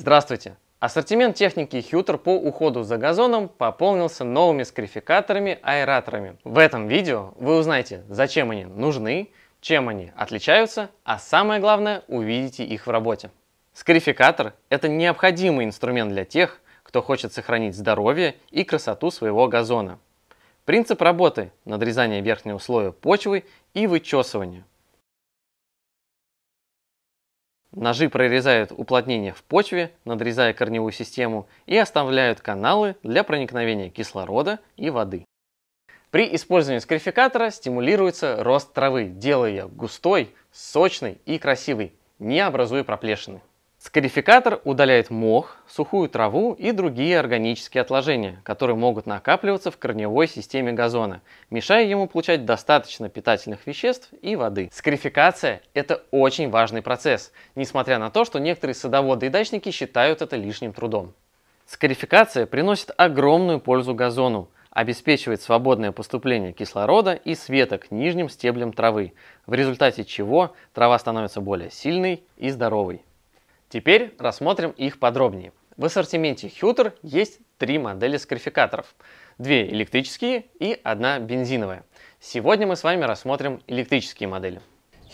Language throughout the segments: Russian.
Здравствуйте! Ассортимент техники Хьютер по уходу за газоном пополнился новыми скарификаторами-аэраторами. В этом видео вы узнаете, зачем они нужны, чем они отличаются, а самое главное, увидите их в работе. Скарификатор – это необходимый инструмент для тех, кто хочет сохранить здоровье и красоту своего газона. Принцип работы – надрезание верхнего слоя почвы и вычесывание. Ножи прорезают уплотнение в почве, надрезая корневую систему, и оставляют каналы для проникновения кислорода и воды. При использовании скарификатора стимулируется рост травы, делая ее густой, сочной и красивой, не образуя проплешины. Скарификатор удаляет мох, сухую траву и другие органические отложения, которые могут накапливаться в корневой системе газона, мешая ему получать достаточно питательных веществ и воды. Скарификация – это очень важный процесс, несмотря на то, что некоторые садоводы и дачники считают это лишним трудом. Скарификация приносит огромную пользу газону, обеспечивает свободное поступление кислорода и света к нижним стеблям травы, в результате чего трава становится более сильной и здоровой. Теперь рассмотрим их подробнее. В ассортименте Хьютер есть три модели скарификаторов. Две электрические и одна бензиновая. Сегодня мы с вами рассмотрим электрические модели.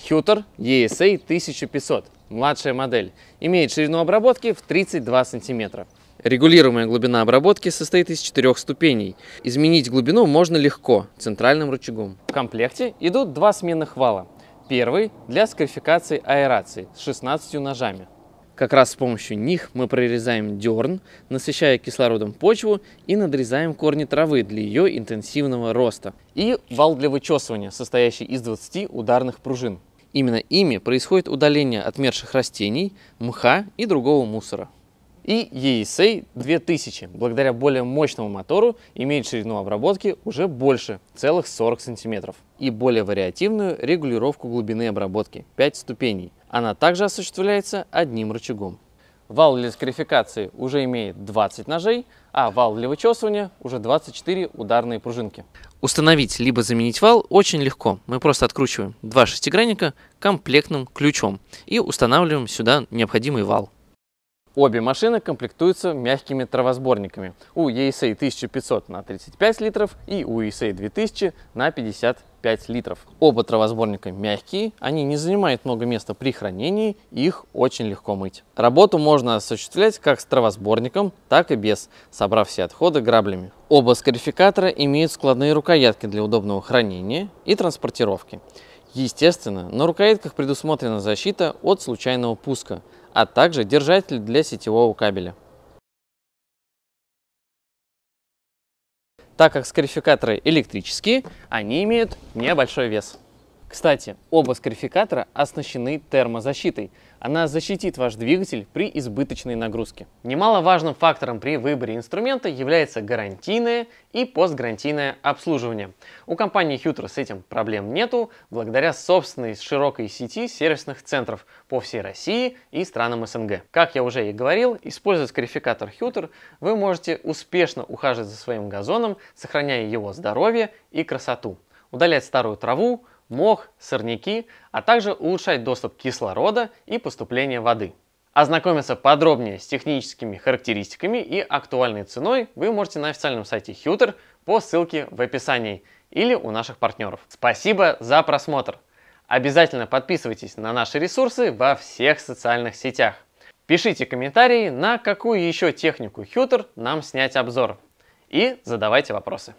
Хьютер ESA 1500, младшая модель, имеет ширину обработки в 32 см. Регулируемая глубина обработки состоит из четырех ступеней. Изменить глубину можно легко, центральным рычагом. В комплекте идут два сменных вала. Первый для скарификации аэрации с 16 ножами. Как раз с помощью них мы прорезаем дерн, насыщая кислородом почву и надрезаем корни травы для ее интенсивного роста. И вал для вычесывания, состоящий из 20 ударных пружин. Именно ими происходит удаление отмерших растений, мха и другого мусора и ESA 2000, благодаря более мощному мотору, имеет ширину обработки уже больше, целых 40 см, и более вариативную регулировку глубины обработки, 5 ступеней. Она также осуществляется одним рычагом. Вал для дискарификации уже имеет 20 ножей, а вал для вычесывания уже 24 ударные пружинки. Установить либо заменить вал очень легко. Мы просто откручиваем два шестигранника комплектным ключом и устанавливаем сюда необходимый вал. Обе машины комплектуются мягкими травосборниками. У ESA 1500 на 35 литров и у ESA 2000 на 55 литров. Оба травосборника мягкие, они не занимают много места при хранении, их очень легко мыть. Работу можно осуществлять как с травосборником, так и без, собрав все отходы граблями. Оба скарификатора имеют складные рукоятки для удобного хранения и транспортировки. Естественно, на рукоятках предусмотрена защита от случайного пуска, а также держатель для сетевого кабеля. Так как скарификаторы электрические, они имеют небольшой вес. Кстати, оба скарификатора оснащены термозащитой. Она защитит ваш двигатель при избыточной нагрузке. Немаловажным фактором при выборе инструмента является гарантийное и постгарантийное обслуживание. У компании Hutra с этим проблем нету, благодаря собственной широкой сети сервисных центров по всей России и странам СНГ. Как я уже и говорил, используя скарификатор Hutter, вы можете успешно ухаживать за своим газоном, сохраняя его здоровье и красоту. Удалять старую траву, мох, сорняки, а также улучшать доступ кислорода и поступление воды. Ознакомиться подробнее с техническими характеристиками и актуальной ценой вы можете на официальном сайте Хьютер по ссылке в описании или у наших партнеров. Спасибо за просмотр! Обязательно подписывайтесь на наши ресурсы во всех социальных сетях. Пишите комментарии, на какую еще технику Хьютер нам снять обзор. И задавайте вопросы.